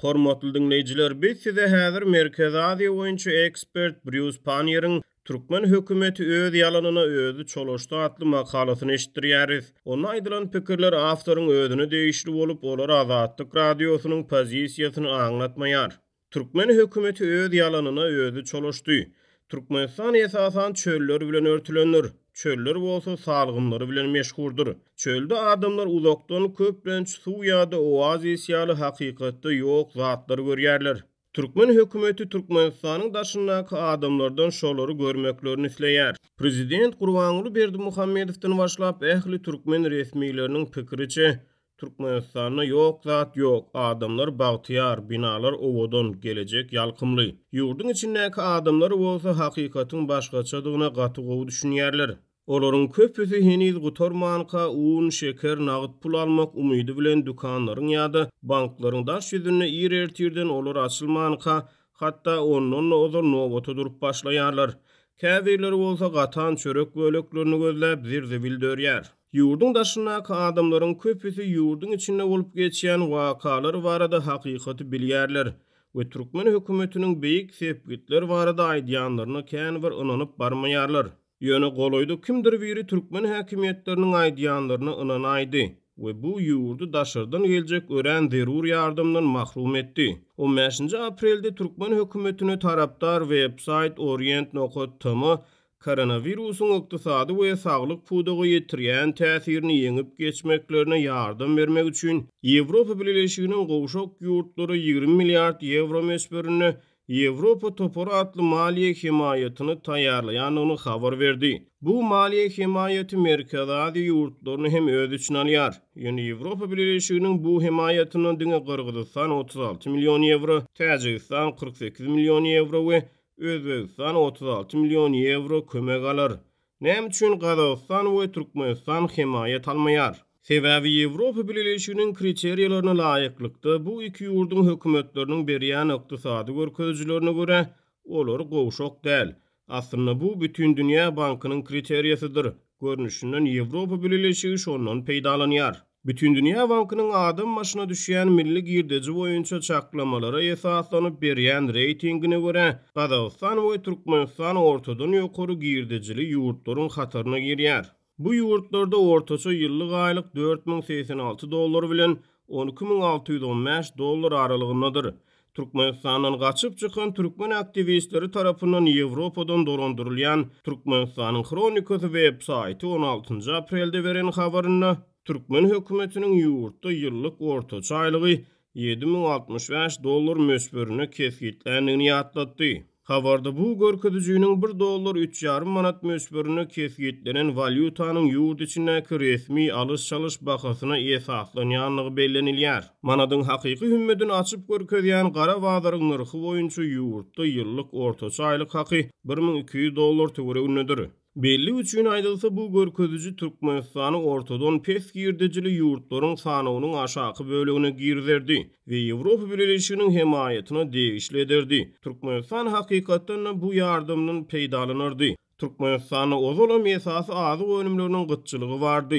Hormatly dinleyijiler, biz size häzir Merkez Aziýa boýunça ekspert Bruce Panier'in Türkmen hökümeti öz ýalanyna özü çolaşdy atly makalasyny eşitdirýäris. Onuň aýdylan pikirleri awtoryň özüni değişli bolup, olar Azatlyk radiosynyň pozisiýasyny aňlatmaýar. Türkmen hökümeti öz ýalanyna özü çolaşdy. Türkmenistan esasan çöller bilen örtülenir. çöller bolsa salgınları bilen meşhurdur. Çölde adamlar uzakdan köp su ya da oaz esyalı hakikatte yok zatları görgerler. Türkmen hükümeti Türkmenistan'ın daşındaki adamlardan şoları görmeklerini isleyer. Prezident Kurvanlı Berdi Muhammedif'ten başlap ehli Türkmen resmilerinin pikirici. Türkmenistan'a yok zat yok. Adamlar bahtiyar, binalar ovodon, gelecek yalkımlı. Yurdun içindeki adamlar olsa hakikatin başka çadığına katı qovu Olorun köpüsü heniz gutor manka, un, şeker, nağıt pul almak umidi bilen dükkanların yada, da bankların daş yüzünü olor olur açıl manka, hatta onunla ozor novotu başlayarlar. Käzirleri olsa gatan çörök bölüklerini gözläp zirzi bildör yer. Yurdun daşına ka adamların köpüsü yurdun içinde olup geçiyen vakalar varada haqiqatı bilgerler. Ve Türkmen hükümetinin beyik sefbitler varada aydiyanlarına kean var ınanıp barmayarlar. Yönü goloydu kimdir viri Türkmen hükümetlerinin aydiyanlarına ınanaydi. we bu yurdu daşırdan gelecek ören derur yardımdan mahrum etdi. 15-nji aprelde Türkmen hökümetini tarapdar website orient koronavirusun oktisadı we sağlık pudogu yetirgen təsirini yenip geçmeklerine yardım vermek üçün Evropa Birleşiginiň qoğuşok yurtları 20 milyard euro mesberini Yevropa topor atlı maliye himayetini tayarlı yani onu xavar verdi. Bu maliye himayeti merkezadi yurtlarını hem öz üçün alyar. Yani Yevropa Birleşiyonun bu himayetini dünge Qırgıdıstan 36 milyon evro, Tacikistan 48 milyon evro ve Özbekistan 36 milyon evro kömek alır. Nem üçün Qadavistan ve Türkmenistan himayet almayar. Sebäbi Ýewropa Birleşiginiň kriteriýalaryna laýyklykda bu iki ýurdun hökümetleriniň berýän ykdysady görkezlerini görä, olar gowşak däl. Aslynda bu bütün dünýä bankynyň kriteriýasydyr. Görnüşünden Ýewropa Birleşigi şondan peýdalanýar. Bütün dünýä bankynyň adam maşyna düşýän milli girdeji boýunça çaklamalara ýetäklenip berýän reytingine görä, Gazagstan we Türkmenistan ortadan ýokary girdejili ýurtlaryň hatarına girýär. Bu yurtlarda ortaça yıllık aylık 4086 dolar bilen 12615 dolar aralığındadır. Türkmenistan'dan kaçıp çıkan Türkmen aktivistleri tarafından Avrupa'dan dolandırılan Türkmenistan'ın kronikos web saytı 16. aprelde veren haberinde Türkmen hükümetinin yurtta yıllık orta çaylığı 7065 dolar müsbörünü keskitlendiğini atlattı. Havarda bu gorkadıcının 1 dolar 3 manat müsbörünü kefiyetlenen valyutanın yurt içindeki resmi alış çalış bakasına esaslan yanlığı Manadın haqiqi hümmedin açıp gorkadıyan qara vazarın nırhı boyuncu yurtta yıllık orta çaylı kaki 1200 dolar tüvrü ünlüdürü. Belli üçün aydılsa bu görközücü Türkmenistanı ortadan pes girdicili yurtların sanavunun aşağı bölüğüne girderdi ve Evropa Birleşiyonun hemayetini değişle ederdi. Türkmenistan hakikattenle bu yardımının peydalanırdı. Türkmenistanı ozola mesası azı önümlerinin gıtçılığı vardı.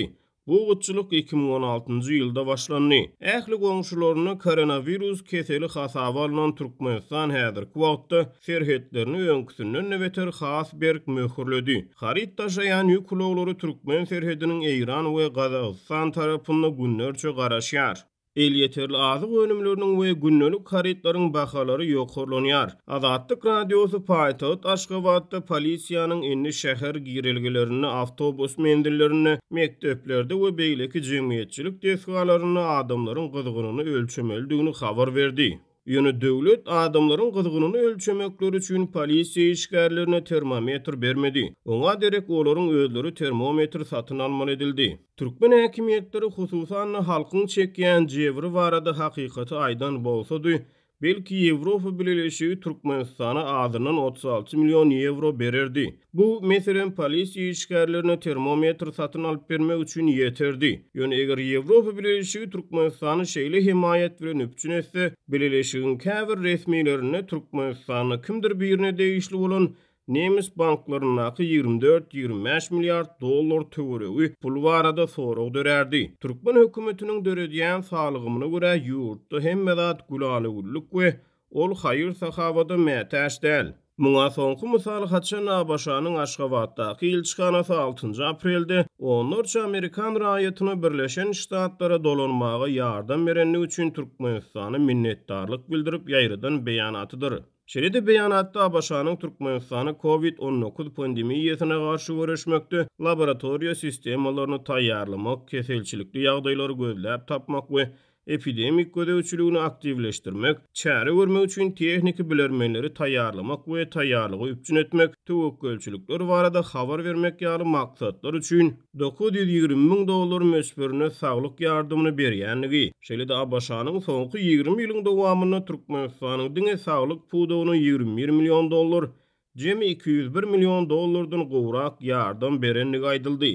Bu 2016-njy ýylda başlandy. Ähli goňşularyny koronavirus keseli hasaba alan Türkmenistan häzir kwagtda serhetlerini öňküsinden näweter has berk möhürledi. Haritda jaýan ýüklogulary Türkmen ferhediniň Eýran we Gazagystan tarapyna günnörçe garaşýar. Eýli ýeterli azyk önümlüriniň we günnelik karitlaryň bahalary ýokurlanýar. Azatlyk radiosu paýtagy Aşgabatda polisiýanyň indi şäher girilgilerini, avtobus mendillerini, mekteplerde we beýleki jemgyýetçilik tezgahlaryny adamlaryň gyzgynyny ölçümeldigini habar berdi. Yönü dövlet adamların qızgınını ölçemekler üçün polisi işgərlerine termometr bermedi. Ona derek oların özleri termometr satın alman edildi. Türkmen hekimiyetleri xususan halkın çekiyen cevri varada haqiqatı aydan bolsa belki Evropa Birleşigi Türkmenistan'a adından 36 milyon euro bererdi. Bu meselen polisi işgärlerine termometr satın alıp bermek üçün yeterdi. Yön eger Evropa Birleşigi Türkmenistan'a şeyle himayet veren üçün etse, Birleşigin käwir resmilerine Türkmenistan'a kimdir birine değişli olan Nemis akı 24-25 milyard dollar töwerewi pul da sorag dörerdi. Türkmen hökümetiniň döredýän salygymyna görä ýurtda hem medat gulany gullyk we ol haýyr del. mätäşdel. Muňa soňky mysal Haçan Abaşanyň Aşgabatda ýylçykana 6 aprelde onurça Amerikan raýatyny birleşen ştatlara dolanmagy ýardam berenligi üçin Türkmenistany minnetdarlyk bildirip ýaýrydan beýanatydyr. Şeride beyanatda Abaşanın Türkmenistanı COVID-19 pandemiyyesine karşı görüşmekte laboratoriya sistemalarını tayyarlamak, keselçilikli yağdayları gözləb tapmak ve epidemik gödeçülüğünü aktivleştirmek, çare vermek üçin tehniki bilermeleri tayarlamak ve tayarlığı üpçün etmek, tuvuk gölçülükler varada xabar vermek yalı maksatlar üçün 920 bin dolar mesbörüne sağlık yardımını beriyenliği. Şeyli daha başanın 20 ilin devamını Türkmenistan'ın dine sağlık pudonu 21 milyon dolar, cemi 201 milyon dolardan qovrak yardım berenliği aydıldı.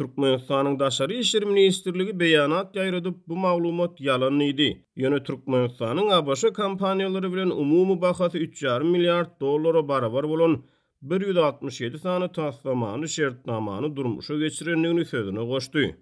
Türkmenistan'ın Daşarı İşleri Ministerliği beyanat yayradıp bu mağlumat yalan idi. Yönü Türkmenistan'ın abaşı kampanyaları bilen umumu bakası 3,5 milyard dolara barabar bulun 167 sani taslamanı şertnamanı durmuşa geçirenliğini sözüne koştu.